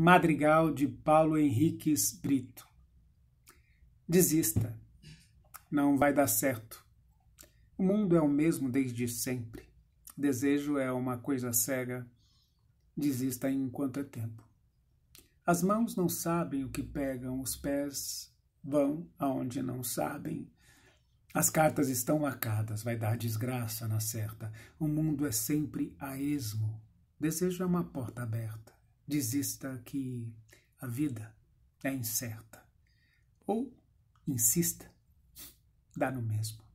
Madrigal de Paulo Henriques Brito. Desista. Não vai dar certo. O mundo é o mesmo desde sempre. Desejo é uma coisa cega. Desista enquanto é tempo. As mãos não sabem o que pegam, os pés vão aonde não sabem. As cartas estão marcadas, vai dar desgraça na certa. O mundo é sempre a esmo. Desejo é uma porta aberta desista que a vida é incerta. Ou insista, dá no mesmo.